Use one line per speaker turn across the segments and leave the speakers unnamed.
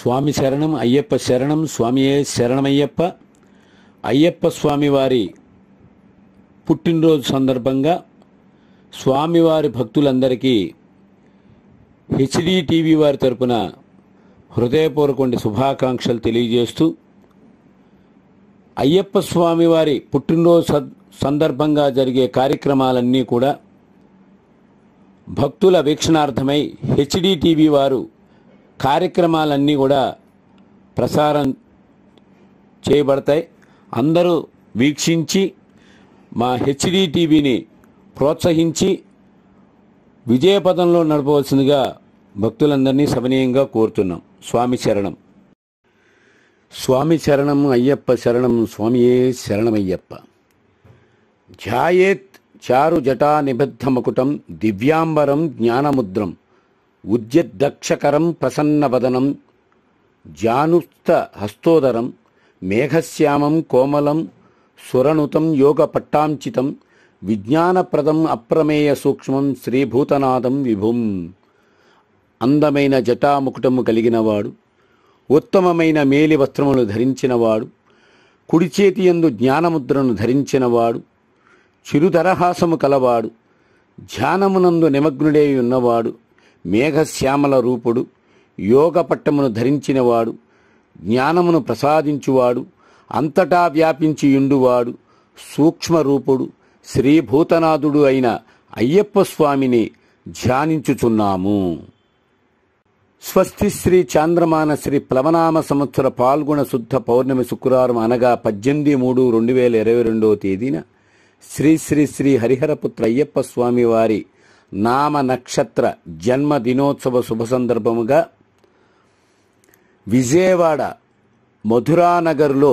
స్వామి శరణం అయ్యప్ప శరణం స్వామియే శరణమయ్యప్ప అయ్యప్ప స్వామివారి పుట్టినరోజు సందర్భంగా స్వామివారి భక్తులందరికీ హెచ్డీ టీవీ వారి తరపున హృదయపూర్వక శుభాకాంక్షలు తెలియజేస్తూ అయ్యప్ప స్వామివారి పుట్టినరోజు సందర్భంగా జరిగే కార్యక్రమాలన్నీ కూడా భక్తుల వీక్షణార్థమై హెచ్డీ టీవీ వారు కార్యక్రమాలన్నీ కూడా ప్రసారం చేయబడతాయి అందరూ వీక్షించి మా హెచ్డి టీవీని ప్రోత్సహించి విజయపథంలో నడపవలసిందిగా భక్తులందరినీ సమనీయంగా కోరుతున్నాం స్వామి శరణం స్వామి శరణం అయ్యప్ప శరణం స్వామియే శరణమయ్యప్ప ధ్యాయేత్ చారు జటా నిబద్ధ మకుటం దివ్యాంబరం జ్ఞానముద్రం ఉద్యద్దక్షకరం ప్రసన్నవదనం జానుస్త హస్తోదరం మేఘశ్యామం కోమలం సురనుతం యోగపట్టాంచితం విజ్ఞానప్రదం అప్రమేయ సూక్ష్మం శ్రీభూతనాథం విభుం అందమైన జటాముకుటము కలిగినవాడు ఉత్తమమైన మేలి వస్త్రములు ధరించినవాడు కుడిచేతియందు జ్ఞానముద్రను ధరించినవాడు చిరుతరహాసము కలవాడు ధ్యానమునందు నిమగ్నుడై ఉన్నవాడు మేఘశ్యామల రూపుడు యోగ పట్టమును ధరించినవాడు జ్ఞానమును ప్రసాదించువాడు అంతటా వ్యాపించియుండువాడు సూక్ష్మరూపుడు శ్రీభూతనాథుడు అయిన అయ్యప్ప స్వామిని ధ్యానించుచున్నాము స్వస్తి శ్రీ చాంద్రమాన శ్రీ ప్లవనామ సంవత్సర పాల్గొన శుద్ధ పౌర్ణమి శుక్రవారం అనగా పద్దెనిమిది మూడు రెండు వేల ఇరవై రెండవ తేదీన శ్రీ శ్రీ శ్రీ హరిహరపుత్ర అయ్యప్ప స్వామి వారి నామ నక్షత్ర జన్మ దినోత్సవ శుభ సందర్భముగా విజయవాడ మధురానగర్లో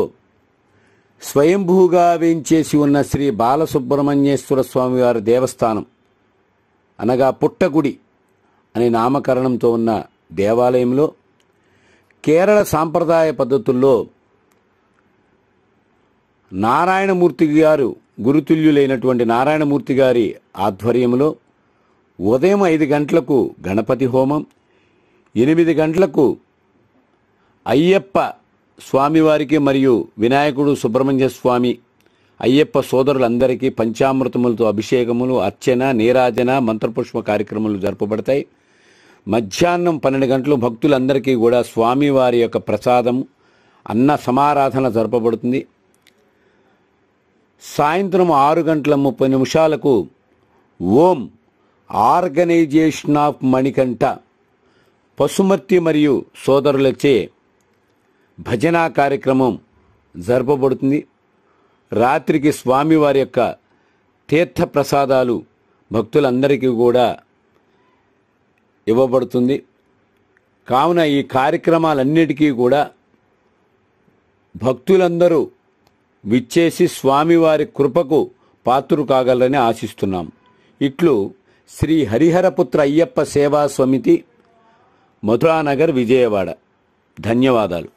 స్వయంభూగా వేయించేసి ఉన్న శ్రీ బాలసుబ్రహ్మణ్యేశ్వర స్వామివారి దేవస్థానం అనగా పుట్టగుడి అనే నామకరణంతో ఉన్న దేవాలయంలో కేరళ సాంప్రదాయ పద్ధతుల్లో నారాయణమూర్తి గారు గురుతుల్యులైనటువంటి నారాయణమూర్తి గారి ఆధ్వర్యంలో ఉదయం ఐదు గంటలకు గణపతి హోమం ఎనిమిది గంటలకు అయ్యప్ప స్వామివారికి మరియు వినాయకుడు సుబ్రహ్మణ్య స్వామి అయ్యప్ప సోదరులందరికీ పంచామృతములతో అభిషేకములు అర్చన నీరాజన మంత్రపుష్ప కార్యక్రమాలు జరపబడతాయి మధ్యాహ్నం పన్నెండు గంటలు భక్తులందరికీ కూడా స్వామివారి యొక్క ప్రసాదం అన్న సమారాధన జరపబడుతుంది సాయంత్రం ఆరు గంటల ముప్పై నిమిషాలకు ఓం ఆర్గనైజేషన్ ఆఫ్ మణికంఠ పశుమర్తి మరియు సోదరులచే భజనా కార్యక్రమం జరపబడుతుంది రాత్రికి స్వామివారి యొక్క తీర్థ ప్రసాదాలు భక్తులందరికీ కూడా ఇవ్వబడుతుంది కావున ఈ కార్యక్రమాలన్నిటికీ కూడా భక్తులందరూ విచ్చేసి స్వామివారి కృపకు పాత్రు కాగలరని ఆశిస్తున్నాం ఇట్లు శ్రీ హరిహరపుత్ర అయ్యప్ప సేవా సమితి మధురానగర్ విజయవాడ ధన్యవాదాలు